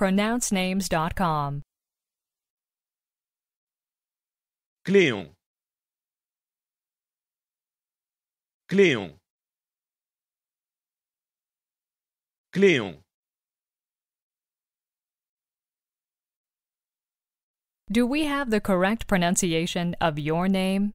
pronouncenames.com. Cléon Cléon Cléon Do we have the correct pronunciation of your name?